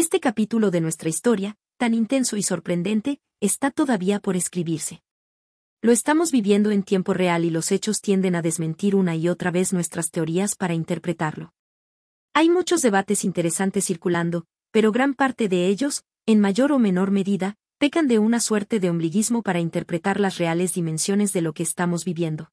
Este capítulo de nuestra historia, tan intenso y sorprendente, está todavía por escribirse. Lo estamos viviendo en tiempo real y los hechos tienden a desmentir una y otra vez nuestras teorías para interpretarlo. Hay muchos debates interesantes circulando, pero gran parte de ellos, en mayor o menor medida, pecan de una suerte de ombliguismo para interpretar las reales dimensiones de lo que estamos viviendo.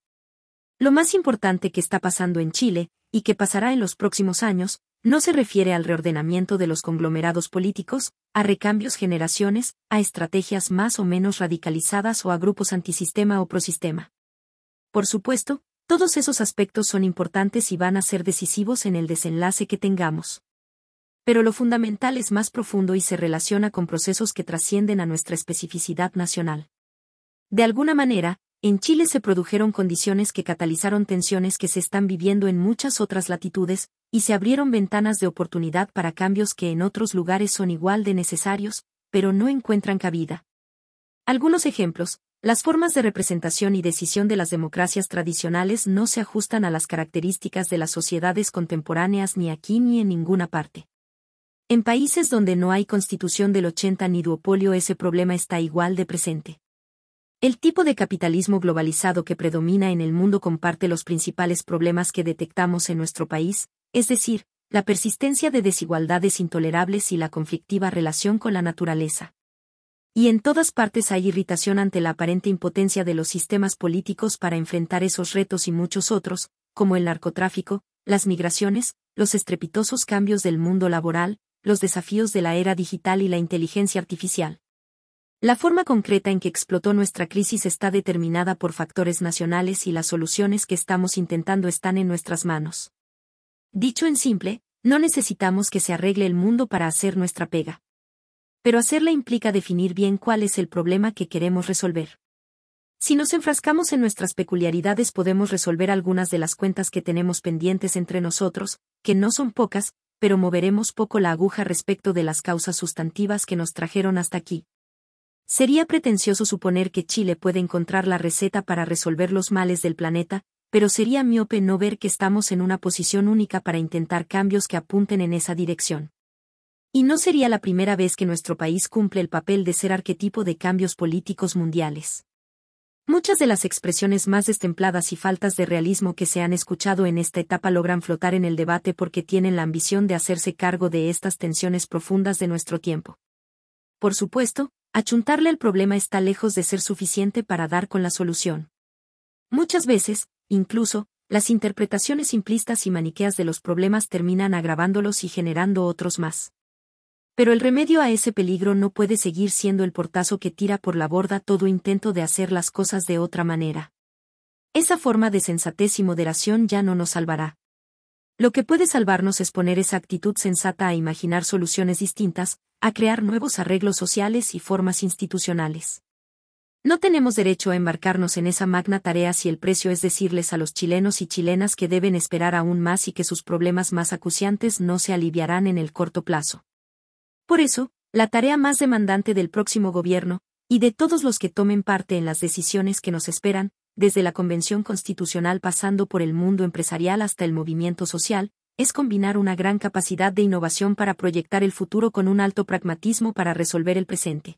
Lo más importante que está pasando en Chile, y que pasará en los próximos años, no se refiere al reordenamiento de los conglomerados políticos, a recambios generaciones, a estrategias más o menos radicalizadas o a grupos antisistema o prosistema. Por supuesto, todos esos aspectos son importantes y van a ser decisivos en el desenlace que tengamos. Pero lo fundamental es más profundo y se relaciona con procesos que trascienden a nuestra especificidad nacional. De alguna manera, en Chile se produjeron condiciones que catalizaron tensiones que se están viviendo en muchas otras latitudes, y se abrieron ventanas de oportunidad para cambios que en otros lugares son igual de necesarios, pero no encuentran cabida. Algunos ejemplos, las formas de representación y decisión de las democracias tradicionales no se ajustan a las características de las sociedades contemporáneas ni aquí ni en ninguna parte. En países donde no hay constitución del 80 ni duopolio ese problema está igual de presente. El tipo de capitalismo globalizado que predomina en el mundo comparte los principales problemas que detectamos en nuestro país, es decir, la persistencia de desigualdades intolerables y la conflictiva relación con la naturaleza. Y en todas partes hay irritación ante la aparente impotencia de los sistemas políticos para enfrentar esos retos y muchos otros, como el narcotráfico, las migraciones, los estrepitosos cambios del mundo laboral, los desafíos de la era digital y la inteligencia artificial. La forma concreta en que explotó nuestra crisis está determinada por factores nacionales y las soluciones que estamos intentando están en nuestras manos. Dicho en simple, no necesitamos que se arregle el mundo para hacer nuestra pega. Pero hacerla implica definir bien cuál es el problema que queremos resolver. Si nos enfrascamos en nuestras peculiaridades podemos resolver algunas de las cuentas que tenemos pendientes entre nosotros, que no son pocas, pero moveremos poco la aguja respecto de las causas sustantivas que nos trajeron hasta aquí, Sería pretencioso suponer que Chile puede encontrar la receta para resolver los males del planeta, pero sería miope no ver que estamos en una posición única para intentar cambios que apunten en esa dirección. Y no sería la primera vez que nuestro país cumple el papel de ser arquetipo de cambios políticos mundiales. Muchas de las expresiones más destempladas y faltas de realismo que se han escuchado en esta etapa logran flotar en el debate porque tienen la ambición de hacerse cargo de estas tensiones profundas de nuestro tiempo. Por supuesto, Achuntarle el problema está lejos de ser suficiente para dar con la solución. Muchas veces, incluso, las interpretaciones simplistas y maniqueas de los problemas terminan agravándolos y generando otros más. Pero el remedio a ese peligro no puede seguir siendo el portazo que tira por la borda todo intento de hacer las cosas de otra manera. Esa forma de sensatez y moderación ya no nos salvará. Lo que puede salvarnos es poner esa actitud sensata a imaginar soluciones distintas, a crear nuevos arreglos sociales y formas institucionales. No tenemos derecho a embarcarnos en esa magna tarea si el precio es decirles a los chilenos y chilenas que deben esperar aún más y que sus problemas más acuciantes no se aliviarán en el corto plazo. Por eso, la tarea más demandante del próximo gobierno, y de todos los que tomen parte en las decisiones que nos esperan, desde la Convención Constitucional pasando por el mundo empresarial hasta el movimiento social, es combinar una gran capacidad de innovación para proyectar el futuro con un alto pragmatismo para resolver el presente.